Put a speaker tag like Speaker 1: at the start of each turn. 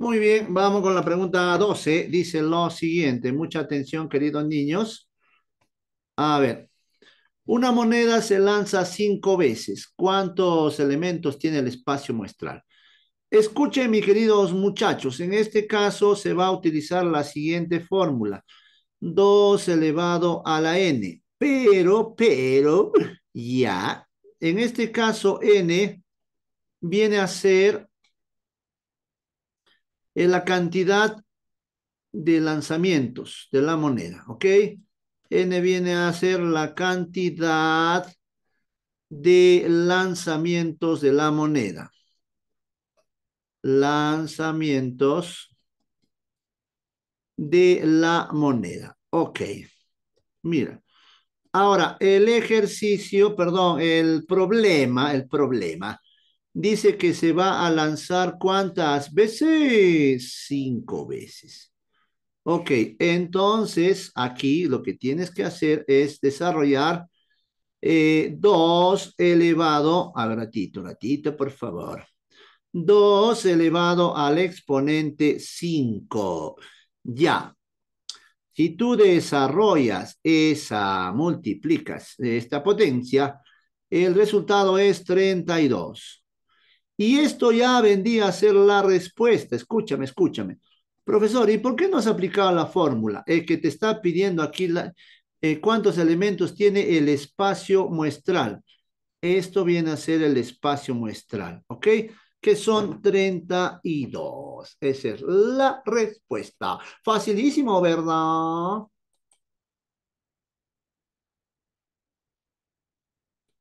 Speaker 1: Muy bien, vamos con la pregunta 12. Dice lo siguiente, mucha atención queridos niños. A ver, una moneda se lanza cinco veces. ¿Cuántos elementos tiene el espacio muestral? Escuchen, mis queridos muchachos, en este caso se va a utilizar la siguiente fórmula. 2 elevado a la n. Pero, pero, ya, en este caso n viene a ser es la cantidad de lanzamientos de la moneda, ¿ok? N viene a ser la cantidad de lanzamientos de la moneda. Lanzamientos de la moneda. Ok, mira. Ahora, el ejercicio, perdón, el problema, el problema dice que se va a lanzar cuántas veces? Cinco veces. Ok, entonces aquí lo que tienes que hacer es desarrollar 2 eh, elevado, al ratito, ratito, por favor. 2 elevado al exponente 5. Ya. Si tú desarrollas esa, multiplicas esta potencia, el resultado es 32. Y esto ya vendía a ser la respuesta. Escúchame, escúchame. Profesor, ¿y por qué no has aplicado la fórmula? El que te está pidiendo aquí eh, cuántos elementos tiene el espacio muestral. Esto viene a ser el espacio muestral, ¿ok? Que son 32. Esa es la respuesta. Facilísimo, ¿verdad?